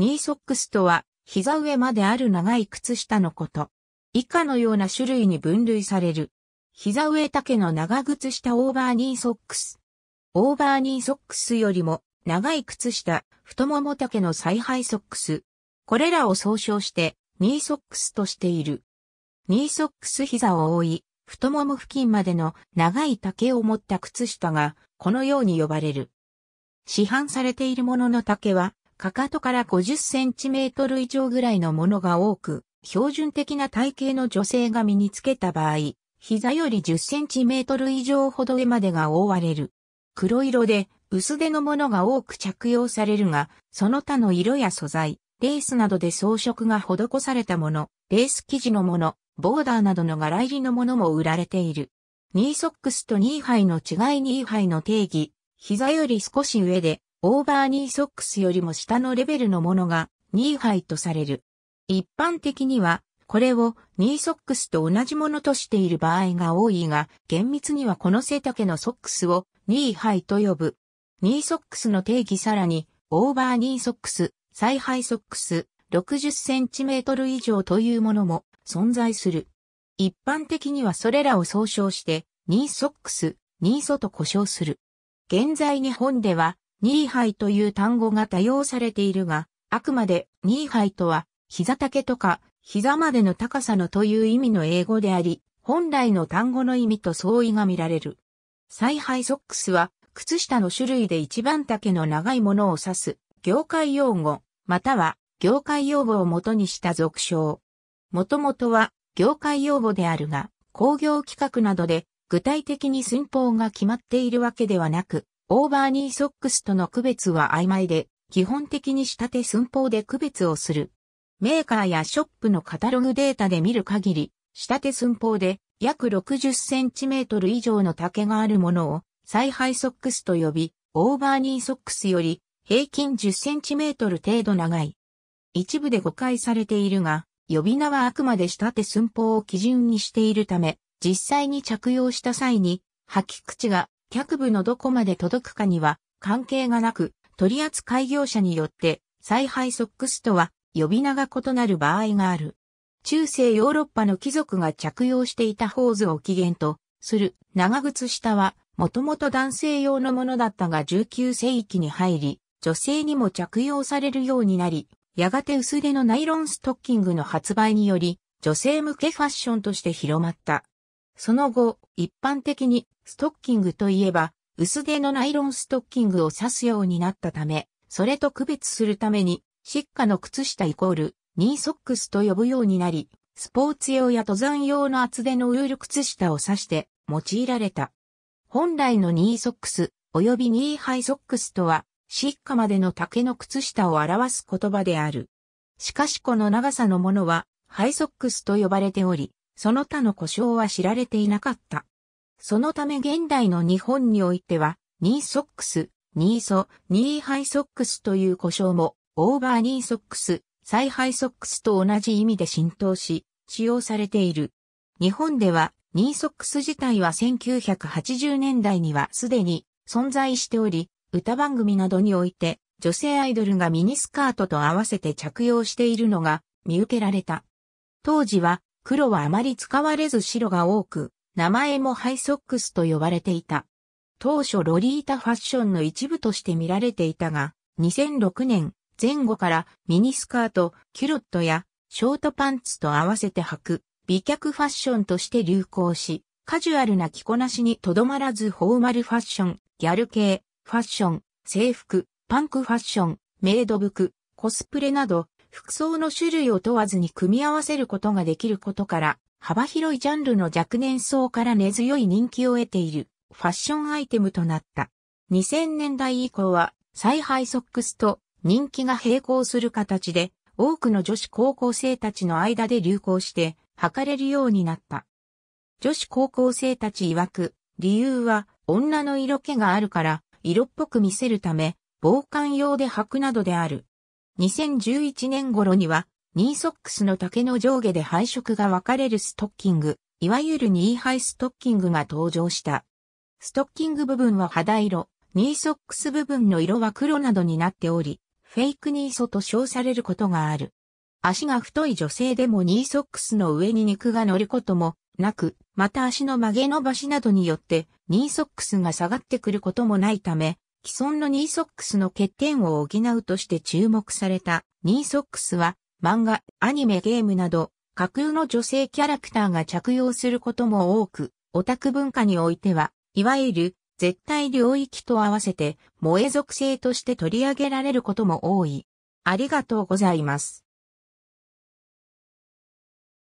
ニーソックスとは、膝上まである長い靴下のこと。以下のような種類に分類される。膝上丈の長靴下オーバーニーソックス。オーバーニーソックスよりも長い靴下、太もも丈の采配ソックス。これらを総称してニーソックスとしている。ニーソックス膝を覆い、太もも付近までの長い丈を持った靴下がこのように呼ばれる。市販されているものの丈はかかとから50センチメートル以上ぐらいのものが多く、標準的な体型の女性が身につけた場合、膝より10センチメートル以上ほど上までが覆われる。黒色で薄手のものが多く着用されるが、その他の色や素材、レースなどで装飾が施されたもの、レース生地のもの、ボーダーなどの柄入りのものも売られている。ニーソックスとニーハイの違いニーハイの定義、膝より少し上でオーバーニーソックスよりも下のレベルのものがニーハイとされる。一般的には、これをニーソックスと同じものとしている場合が多いが、厳密にはこの背丈のソックスをニーハイと呼ぶ。ニーソックスの定義さらに、オーバーニーソックス、サイハイソックス、60センチメートル以上というものも存在する。一般的にはそれらを総称して、ニーソックス、ニーソと呼称する。現在日本では、ニーハイという単語が多用されているが、あくまでニーハイとは、膝丈とか、膝までの高さのという意味の英語であり、本来の単語の意味と相違が見られる。采配ソックスは、靴下の種類で一番丈の長いものを指す、業界用語、または、業界用語を元にした俗称。もともとは、業界用語であるが、工業規格などで、具体的に寸法が決まっているわけではなく、オーバーニーソックスとの区別は曖昧で、基本的に仕立て寸法で区別をする。メーカーやショップのカタログデータで見る限り、仕立て寸法で約 60cm 以上の丈があるものを、再配ソックスと呼び、オーバーニーソックスより平均 10cm 程度長い。一部で誤解されているが、呼び名はあくまで仕立て寸法を基準にしているため、実際に着用した際に、履き口が脚部のどこまで届くかには関係がなく、取扱業者によって再配ソックスとは呼び名が異なる場合がある。中世ヨーロッパの貴族が着用していたホーズを起源とする長靴下はもともと男性用のものだったが19世紀に入り、女性にも着用されるようになり、やがて薄手のナイロンストッキングの発売により、女性向けファッションとして広まった。その後、一般的にストッキングといえば、薄手のナイロンストッキングを指すようになったため、それと区別するために、シッカの靴下イコール、ニーソックスと呼ぶようになり、スポーツ用や登山用の厚手のウール靴下を指して用いられた。本来のニーソックス、及びニーハイソックスとは、シッカまでの竹の靴下を表す言葉である。しかしこの長さのものは、ハイソックスと呼ばれており、その他の故障は知られていなかった。そのため現代の日本においては、ニーソックス、ニーソ、ニーハイソックスという故障も、オーバーニーソックス、サイハイソックスと同じ意味で浸透し、使用されている。日本では、ニーソックス自体は1980年代にはすでに存在しており、歌番組などにおいて女性アイドルがミニスカートと合わせて着用しているのが見受けられた。当時は黒はあまり使われず白が多く、名前もハイソックスと呼ばれていた。当初ロリータファッションの一部として見られていたが、2006年前後からミニスカート、キュロットやショートパンツと合わせて履く美脚ファッションとして流行し、カジュアルな着こなしにとどまらずフォーマルファッション、ギャル系、ファッション、制服、パンクファッション、メイド服、コスプレなど服装の種類を問わずに組み合わせることができることから、幅広いジャンルの若年層から根強い人気を得ているファッションアイテムとなった。2000年代以降は、再配ソックスと人気が並行する形で、多くの女子高校生たちの間で流行して、履かれるようになった。女子高校生たち曰く、理由は女の色気があるから、色っぽく見せるため、防寒用で履くなどである。2011年頃には、ニーソックスの丈の上下で配色が分かれるストッキング、いわゆるニーハイストッキングが登場した。ストッキング部分は肌色、ニーソックス部分の色は黒などになっており、フェイクニーソと称されることがある。足が太い女性でもニーソックスの上に肉が乗ることもなく、また足の曲げ伸ばしなどによってニーソックスが下がってくることもないため、既存のニーソックスの欠点を補うとして注目されたニーソックスは漫画、アニメ、ゲームなど架空の女性キャラクターが着用することも多く、オタク文化においては、いわゆる絶対領域と合わせて萌え属性として取り上げられることも多い。ありがとうございます。